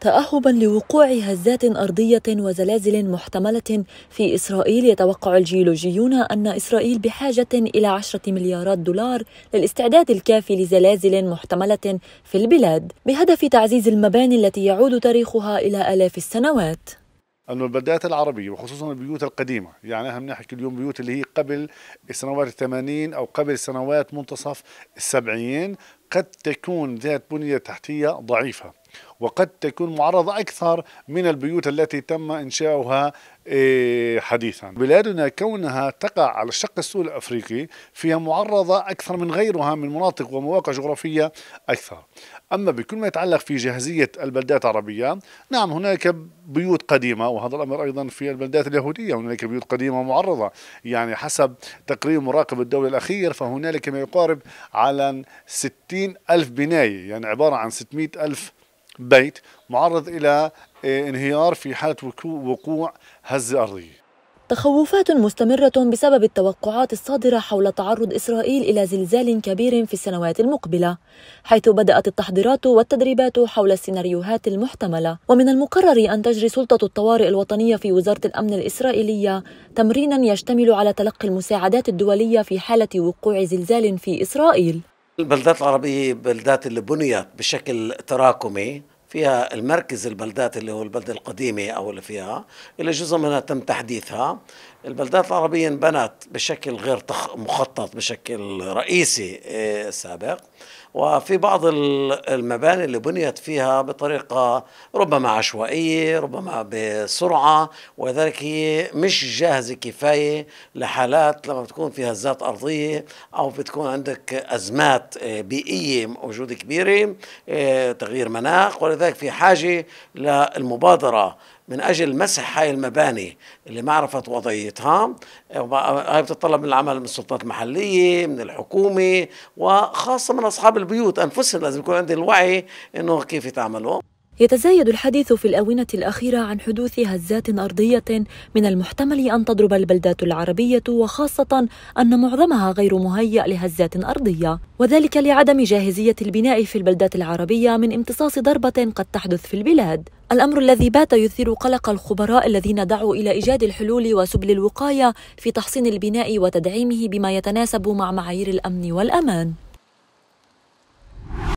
تأهبا لوقوع هزات أرضية وزلازل محتملة في إسرائيل يتوقع الجيولوجيون أن إسرائيل بحاجة إلى عشرة مليارات دولار للاستعداد الكافي لزلازل محتملة في البلاد بهدف تعزيز المباني التي يعود تاريخها إلى آلاف السنوات أن البلدات العربيه وخصوصا البيوت القديمه يعني احنا بنحكي اليوم بيوت اللي هي قبل سنوات الثمانين او قبل سنوات منتصف السبعين قد تكون ذات بنيه تحتيه ضعيفه وقد تكون معرضة أكثر من البيوت التي تم إنشاؤها إيه، حديثا بلادنا كونها تقع على الشق السوري الأفريقي فيها معرضة أكثر من غيرها من مناطق ومواقع جغرافية أكثر أما بكل ما يتعلق في جاهزية البلدات العربية نعم هناك بيوت قديمة وهذا الأمر أيضا في البلدات اليهودية هناك بيوت قديمة معرضة يعني حسب تقرير مراقب الدولة الأخير فهنالك ما يقارب على 60 ألف بناية يعني عبارة عن 600 ألف بيت معرض إلى انهيار في حالة وقوع هزة أرضية تخوفات مستمرة بسبب التوقعات الصادرة حول تعرض إسرائيل إلى زلزال كبير في السنوات المقبلة، حيث بدأت التحضيرات والتدريبات حول السيناريوهات المحتملة، ومن المقرر أن تجري سلطة الطوارئ الوطنية في وزارة الأمن الإسرائيلية تمرينا يشتمل على تلقي المساعدات الدولية في حالة وقوع زلزال في إسرائيل. البلدات العربية بلدات اللي بنيت بشكل تراكمي فيها المركز البلدات اللي هو البلدة القديمة أو اللي فيها اللي جزء منها تم تحديثها البلدات العربية انبنت بشكل غير مخطط بشكل رئيسي آه، سابق وفي بعض المباني اللي بنيت فيها بطريقة ربما عشوائية ربما بسرعة وذلك هي مش جاهزة كفاية لحالات لما بتكون فيها هزات أرضية أو بتكون عندك أزمات آه، بيئية موجودة كبيرة آه، تغيير مناخ ولذلك ذلك في حاجة للمبادرة من أجل مسح هاي المباني اللي ما عرفت وضعيتها هاي بتطلب من العمل من السلطات المحلية من الحكومة وخاصة من أصحاب البيوت أنفسهم لازم يكون عندي الوعي أنه كيف يتعاملوا يتزايد الحديث في الآونة الأخيرة عن حدوث هزات أرضية من المحتمل أن تضرب البلدات العربية وخاصة أن معظمها غير مهيأ لهزات أرضية وذلك لعدم جاهزية البناء في البلدات العربية من امتصاص ضربة قد تحدث في البلاد الأمر الذي بات يثير قلق الخبراء الذين دعوا إلى إيجاد الحلول وسبل الوقاية في تحصين البناء وتدعيمه بما يتناسب مع معايير الأمن والأمان